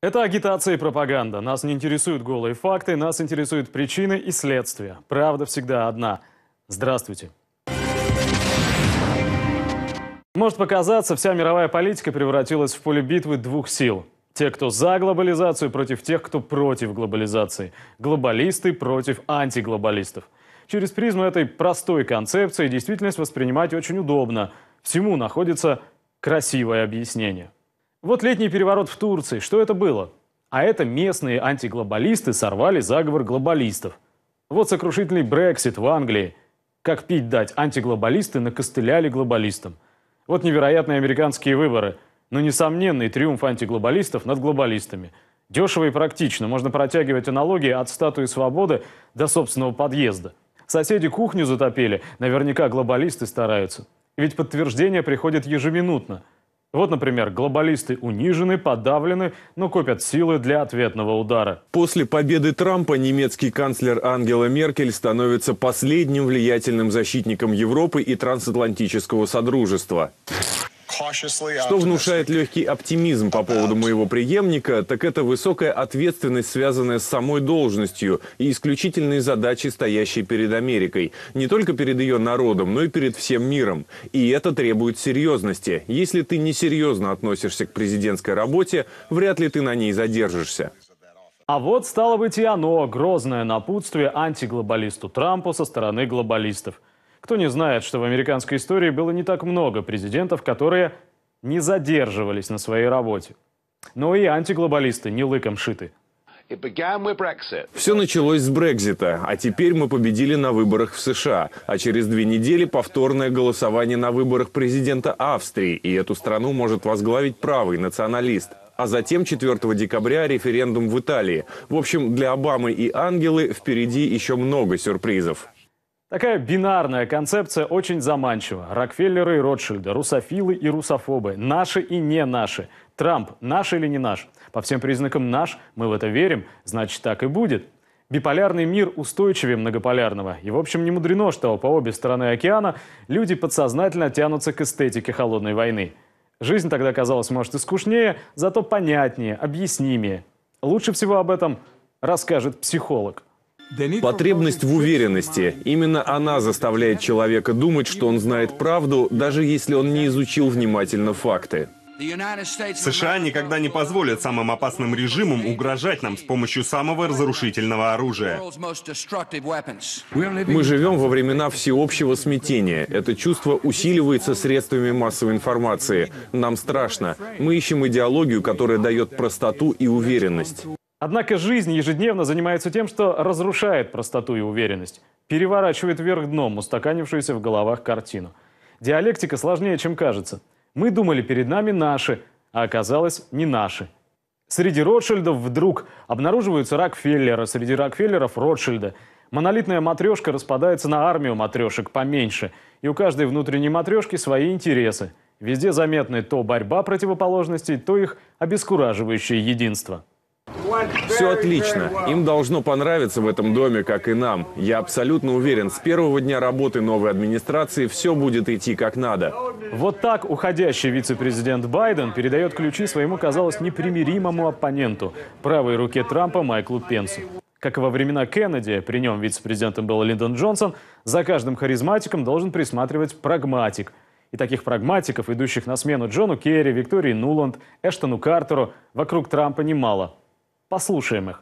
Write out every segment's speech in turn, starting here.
Это агитация и пропаганда. Нас не интересуют голые факты, нас интересуют причины и следствия. Правда всегда одна. Здравствуйте. Может показаться, вся мировая политика превратилась в поле битвы двух сил. Те, кто за глобализацию, против тех, кто против глобализации. Глобалисты против антиглобалистов. Через призму этой простой концепции действительность воспринимать очень удобно. Всему находится красивое объяснение. Вот летний переворот в Турции. Что это было? А это местные антиглобалисты сорвали заговор глобалистов. Вот сокрушительный Брексит в Англии. Как пить дать, антиглобалисты накостыляли глобалистам. Вот невероятные американские выборы. Но несомненный триумф антиглобалистов над глобалистами. Дешево и практично. Можно протягивать аналогии от статуи свободы до собственного подъезда. Соседи кухню затопили. Наверняка глобалисты стараются. Ведь подтверждение приходит ежеминутно – вот, например, глобалисты унижены, подавлены, но копят силы для ответного удара. После победы Трампа немецкий канцлер Ангела Меркель становится последним влиятельным защитником Европы и трансатлантического содружества. Что внушает легкий оптимизм по поводу моего преемника, так это высокая ответственность, связанная с самой должностью и исключительной задачей, стоящей перед Америкой. Не только перед ее народом, но и перед всем миром. И это требует серьезности. Если ты несерьезно относишься к президентской работе, вряд ли ты на ней задержишься. А вот стало быть и оно, грозное напутствие антиглобалисту Трампу со стороны глобалистов – кто не знает, что в американской истории было не так много президентов, которые не задерживались на своей работе. Но и антиглобалисты не лыком шиты. Все началось с Брекзита, а теперь мы победили на выборах в США. А через две недели повторное голосование на выборах президента Австрии, и эту страну может возглавить правый националист. А затем 4 декабря референдум в Италии. В общем, для Обамы и Ангелы впереди еще много сюрпризов. Такая бинарная концепция очень заманчива. Рокфеллеры и Ротшильды, русофилы и русофобы, наши и не наши. Трамп наш или не наш? По всем признакам наш, мы в это верим, значит так и будет. Биполярный мир устойчивее многополярного. И, в общем, не мудрено, что по обе стороны океана люди подсознательно тянутся к эстетике холодной войны. Жизнь тогда казалась, может, и скучнее, зато понятнее, объяснимее. Лучше всего об этом расскажет психолог. Потребность в уверенности. Именно она заставляет человека думать, что он знает правду, даже если он не изучил внимательно факты. США никогда не позволят самым опасным режимам угрожать нам с помощью самого разрушительного оружия. Мы живем во времена всеобщего смятения. Это чувство усиливается средствами массовой информации. Нам страшно. Мы ищем идеологию, которая дает простоту и уверенность. Однако жизнь ежедневно занимается тем, что разрушает простоту и уверенность, переворачивает вверх дном устаканившуюся в головах картину. Диалектика сложнее, чем кажется. Мы думали, перед нами наши, а оказалось, не наши. Среди Ротшильдов вдруг обнаруживаются Рокфеллера, среди Рокфеллеров Ротшильда. Монолитная матрешка распадается на армию матрешек поменьше, и у каждой внутренней матрешки свои интересы. Везде заметны то борьба противоположностей, то их обескураживающее единство. Все отлично. Им должно понравиться в этом доме, как и нам. Я абсолютно уверен, с первого дня работы новой администрации все будет идти как надо. Вот так уходящий вице-президент Байден передает ключи своему, казалось, непримиримому оппоненту, правой руке Трампа Майклу Пенсу. Как и во времена Кеннеди, при нем вице-президентом был Линдон Джонсон, за каждым харизматиком должен присматривать прагматик – и таких прагматиков, идущих на смену Джону Керри, Виктории Нуланд, Эштону Картеру, вокруг Трампа немало. Послушаем их.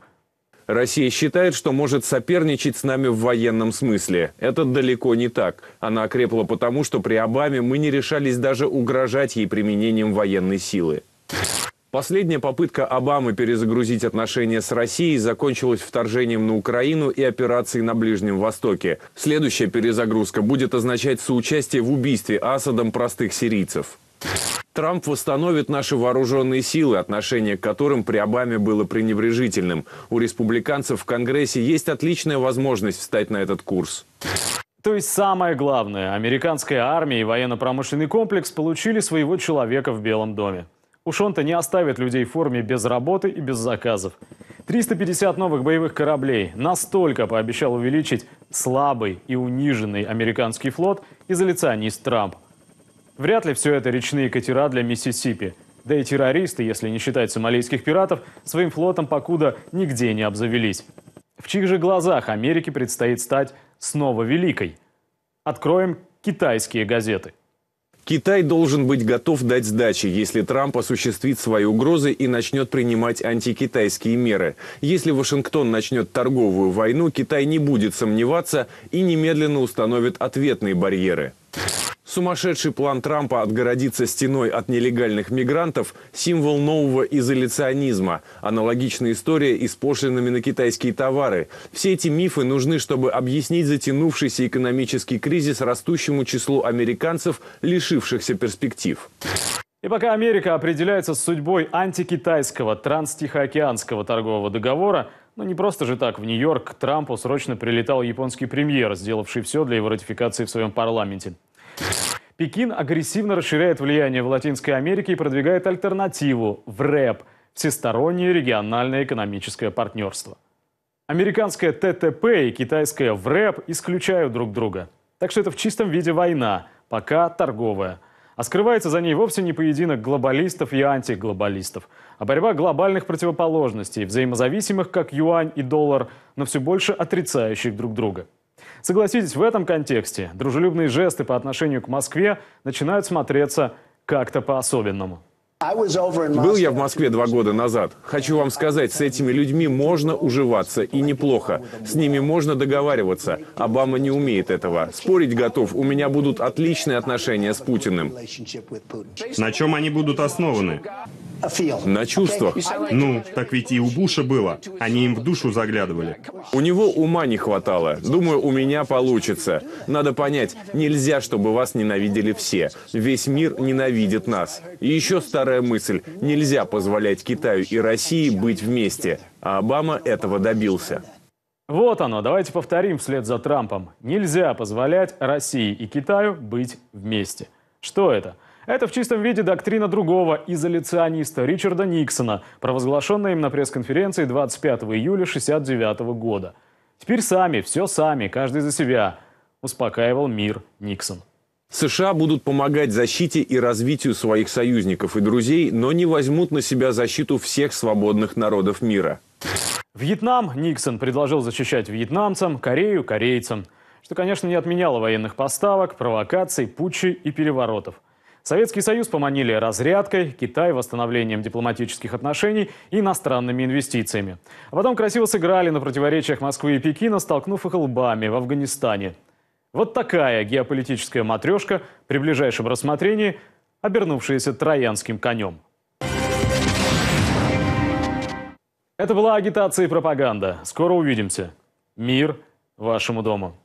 Россия считает, что может соперничать с нами в военном смысле. Это далеко не так. Она окрепла потому, что при Обаме мы не решались даже угрожать ей применением военной силы. Последняя попытка Обамы перезагрузить отношения с Россией закончилась вторжением на Украину и операцией на Ближнем Востоке. Следующая перезагрузка будет означать соучастие в убийстве Асадом простых сирийцев. Трамп восстановит наши вооруженные силы, отношение к которым при Обаме было пренебрежительным. У республиканцев в Конгрессе есть отличная возможность встать на этот курс. То есть самое главное, американская армия и военно-промышленный комплекс получили своего человека в Белом доме. Уж он-то не оставит людей в форме без работы и без заказов. 350 новых боевых кораблей настолько пообещал увеличить слабый и униженный американский флот изоляционист Трамп. Вряд ли все это речные катера для Миссисипи. Да и террористы, если не считать сомалийских пиратов, своим флотом покуда нигде не обзавелись. В чьих же глазах Америке предстоит стать снова великой? Откроем китайские газеты. Китай должен быть готов дать сдачи, если Трамп осуществит свои угрозы и начнет принимать антикитайские меры. Если Вашингтон начнет торговую войну, Китай не будет сомневаться и немедленно установит ответные барьеры. Сумасшедший план Трампа отгородиться стеной от нелегальных мигрантов – символ нового изоляционизма. Аналогичная история и с пошлинами на китайские товары. Все эти мифы нужны, чтобы объяснить затянувшийся экономический кризис растущему числу американцев, лишившихся перспектив. И пока Америка определяется с судьбой антикитайского транстихоокеанского торгового договора, но ну, не просто же так. В Нью-Йорк к Трампу срочно прилетал японский премьер, сделавший все для его ратификации в своем парламенте. Пекин агрессивно расширяет влияние в Латинской Америке и продвигает альтернативу в РЭП – всестороннее региональное экономическое партнерство. Американское ТТП и китайское ВРЭП исключают друг друга. Так что это в чистом виде война, пока торговая. А скрывается за ней вовсе не поединок глобалистов и антиглобалистов, а борьба глобальных противоположностей, взаимозависимых как юань и доллар, но все больше отрицающих друг друга. Согласитесь, в этом контексте дружелюбные жесты по отношению к Москве начинают смотреться как-то по-особенному. Был я в Москве два года назад. Хочу вам сказать, с этими людьми можно уживаться, и неплохо. С ними можно договариваться. Обама не умеет этого. Спорить готов, у меня будут отличные отношения с Путиным. На чем они будут основаны? На чувствах. Ну, так ведь и у Буша было. Они им в душу заглядывали. У него ума не хватало. Думаю, у меня получится. Надо понять, нельзя, чтобы вас ненавидели все. Весь мир ненавидит нас. И еще старая мысль. Нельзя позволять Китаю и России быть вместе. А Обама этого добился. Вот оно, давайте повторим вслед за Трампом. Нельзя позволять России и Китаю быть вместе. Что это? Это в чистом виде доктрина другого изоляциониста Ричарда Никсона, провозглашенная им на пресс-конференции 25 июля 1969 года. «Теперь сами, все сами, каждый за себя», – успокаивал мир Никсон. США будут помогать защите и развитию своих союзников и друзей, но не возьмут на себя защиту всех свободных народов мира. Вьетнам Никсон предложил защищать вьетнамцам, Корею – корейцам. Что, конечно, не отменяло военных поставок, провокаций, путчей и переворотов. Советский Союз поманили разрядкой, Китай – восстановлением дипломатических отношений и иностранными инвестициями. А потом красиво сыграли на противоречиях Москвы и Пекина, столкнув их лбами в Афганистане. Вот такая геополитическая матрешка при ближайшем рассмотрении, обернувшаяся троянским конем. Это была агитация и пропаганда. Скоро увидимся. Мир вашему дому.